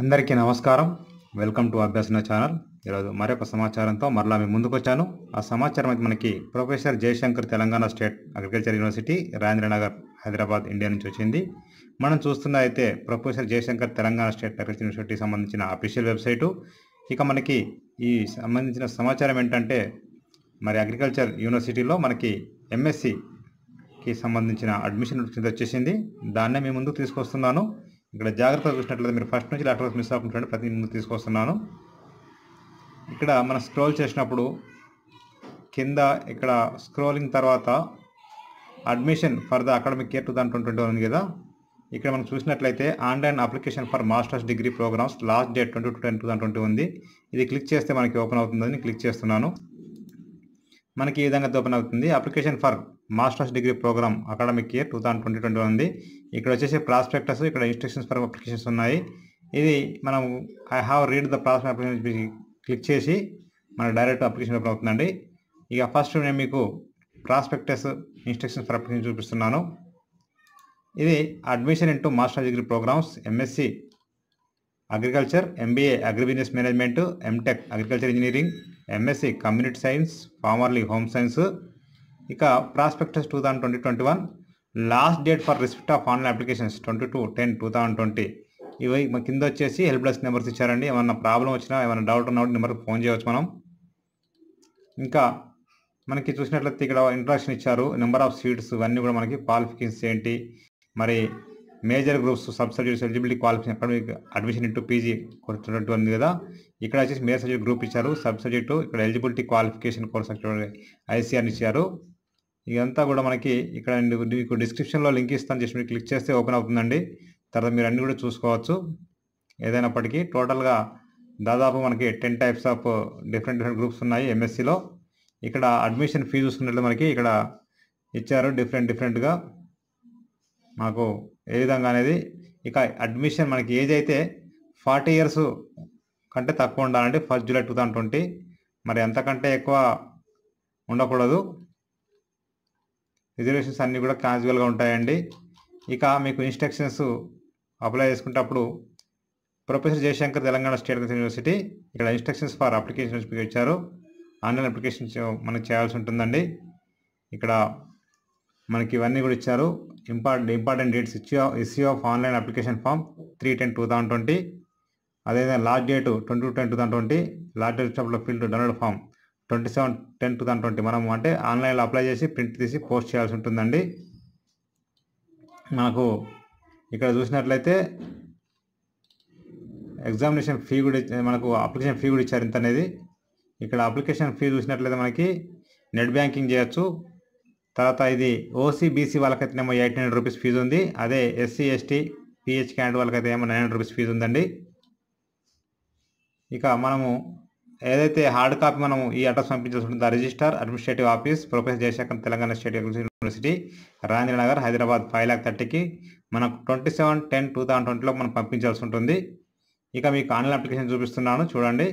అందరికీ నమస్కారం welcome to అభ్యాసన channel ఈరోజు మరొక సమాచారంతో మరలా మేము ముందుకు వచ్చాను ఆ సమాచారం అయితే మనకి professor Jayashankar Telangana state agriculture university Rajendranagar Hyderabad India నుంచి వచ్చింది మనం చూస్తున్న అయితే professor Jayashankar Telangana state agriculture యూనివర్సిటీకి సంబంధించిన అఫీషియల్ వెబ్సైటు ఇక మనకి ఈ సంబంధించిన సమాచారం ఏంటంటే మరి అగ్రికల్చర్ యూనివర్సిటీలో మనకి ఎంఎస్సికి సంబంధించిన అడ్మిషన్ వచ్చేసింది దాన్నే మీ ముందుకు తీసుకొస్తున్నాను ఇక్కడ జాగ్రత్తగా చూసినట్లయితే మీరు ఫస్ట్ నుంచి లాస్ట్ వరకు మిస్ అవ్వకుండా ప్రతి ముందు తీసుకొస్తున్నాను ఇక్కడ మనం స్క్రోల్ చేసినప్పుడు కింద ఇక్కడ స్క్రోలింగ్ తర్వాత admission for the academic year two thousand twenty ఉంది కదా ఇక్కడ మనం చూసినట్లయితే online application for masters degree programs last date twenty two two twenty ఉంది ఇది క్లిక్ చేస్తే మనకి ఓపెన్ అవుతుందని క్లిక్ చేస్తున్నాను మనకి ఈ విధంగా ఓపెన్ అవుతుంది application for masters degree program academic year two thousand twenty twenty ఉంది ఇక్కడ వచ్చేసి ప్రాస్పెక్టస్ ఇక్కడ ఇన్స్ట్రక్షన్స్ ఫర్ అప్లికేషన్స్ ఉన్నాయి ఇది మనం I have read the process application click చేసి మన డైరెక్ట్ అప్లికేషన్ ఓపెన్ అవుతుందండి ఇక ఫస్ట్ నేను మీకు ప్రాస్పెక్టస్ ఇన్స్ట్రక్షన్స్ ఫర్ అప్లికేషన్ చూపిస్తున్నాను ఇది admission into master degree programs MSc agriculture MBA agribusiness management MTech agriculture engineering MSc community science formerly home science ఇక prospectus two thousand twenty twenty one last date for receipt of online applications twenty two ten two thousand twenty ఇవి కింద వచ్చేసి help desk numbers ఇచ్చారండి ఏమన్నా problem వచ్చినా ఏమైనా doubt ఉన్నా నెంబర్కి ఫోన్ చేయవచ్చు మనం ఇంకా మనకి చూసినట్లయితే ఇక్కడ ఇంట్రాక్షన్ ఇచ్చారు నెంబర్ ఆఫ్ సీట్స్ ఇవన్నీ కూడా మనకి క్వాలిఫికేషన్స్ ఏంటి మరి major groups sub subjects eligibility qualification మీకు అడ్మిషన్ ఇంటూ పీజీ ట్వంటీ ఉంది కదా ఇక్కడ వచ్చేసి మేజర్ సబ్జెక్ట్ గ్రూప్ ఇచ్చారు సబ్ సబ్జెక్టు ఇక్కడ ఎలిజిబిలిటీ క్వాలిఫికేషన్ కోర్స్ ఐసీఆర్ ఇచ్చారు ఇదంతా కూడా మనకి ఇక్కడ మీకు డిస్క్రిప్షన్లో లింక్ ఇస్తాను జస్ట్ మీరు క్లిక్ చేస్తే ఓపెన్ అవుతుందండి తర్వాత మీరు అన్నీ కూడా చూసుకోవచ్చు ఏదైనప్పటికీ టోటల్గా దాదాపు మనకి ten types of different different groups ఉన్నాయి ఎంఎస్సిలో ఇక్కడ అడ్మిషన్ ఫీజు చూసుకున్నట్లు మనకి ఇక్కడ ఇచ్చారు డిఫరెంట్ డిఫరెంట్గా మాకు ఏ విధంగా అనేది ఇక అడ్మిషన్ మనకి ఏజ్ అయితే ఫార్టీ ఇయర్స్ కంటే తక్కువ ఉండాలంటే first July two thousand twenty మరి అంతకంటే ఎక్కువ ఉండకూడదు రిజర్వేషన్స్ అన్నీ కూడా క్యాజువల్గా ఉంటాయండి ఇక మీకు ఇన్స్ట్రక్షన్స్ అప్లై చేసుకునేటప్పుడు professor Jayashankar Telangana state university ఇక్కడ ఇన్స్ట్రక్షన్స్ ఫర్ అప్లికేషన్ ఇచ్చారు ఆన్లైన్ అప్లికేషన్ మనకి చేయాల్సి ఉంటుందండి ఇక్కడ మనకి ఇవన్నీ కూడా ఇచ్చారు important important dates issue issue of online application form three ten two thousand twenty అదేవిధంగా last date twenty two ten two thousand twenty last date షాప్లో field download form twenty seven ten two thousand twenty మనం అంటే ఆన్లైన్లో apply చేసి print తీసి post చేయాల్సి ఉంటుందండి మనకు ఇక్కడ చూసినట్లయితే ఎగ్జామినేషన్ ఫీ కూడా మనకు అప్లికేషన్ ఫీ కూడా ఇచ్చారు ఇంత అనేది ఇక్కడ అప్లికేషన్ ఫీ చూసినట్లయితే మనకి నెట్ బ్యాంకింగ్ చేయొచ్చు తర్వాత ఇది ఓసీ బీసీ వాళ్ళకైతేనేమో ఎయిట్ హండ్రెడ్ రూపీస్ ఫీజు ఉంది అదే ఎస్సీ ఎస్టీ పిహెచ్ క్యాండ్ వాళ్ళకైతే ఏమో నైన్ హండ్రెడ్ రూపీస్ ఫీజు ఉందండి ఇక మనము ఏదైతే హార్డ్ కాపీ మనం ఈ అడ్రస్ పంపించాల్సి ఉంటుందో registrar administrative office professor Jayashankar Telangana state university Rajinagar Nagar Hyderabad five lakh థర్టీకి మనకు twenty seven ten two thousand ట్వంటీలో మనం పంపించాల్సి ఉంటుంది ఇక మీకు ఆన్లైన్ అప్లికేషన్ చూపిస్తున్నాను చూడండి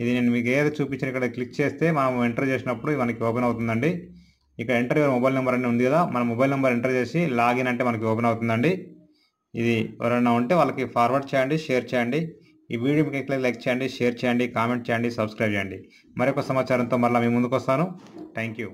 ఇది నేను మీకు ఏదైతే చూపించిన ఇక్కడ క్లిక్ చేస్తే మనం ఎంటర్ చేసినప్పుడు మనకి ఓపెన్ అవుతుందండి ఇక్కడ ఎంటర్ యువర్ మొబైల్ నెంబర్ అని ఉంది కదా మన మొబైల్ నెంబర్ ఎంటర్ చేసి లాగిన్ అంటే మనకి ఓపెన్ అవుతుందండి ఇది ఎవరైనా ఉంటే వాళ్ళకి ఫార్వర్డ్ చేయండి షేర్ చేయండి ఈ వీడియో మీకు లైక్ చేయండి షేర్ చేయండి కామెంట్ చేయండి సబ్స్క్రైబ్ చేయండి మరొక సమాచారంతో మళ్ళీ మీ ముందుకు వస్తాను థ్యాంక్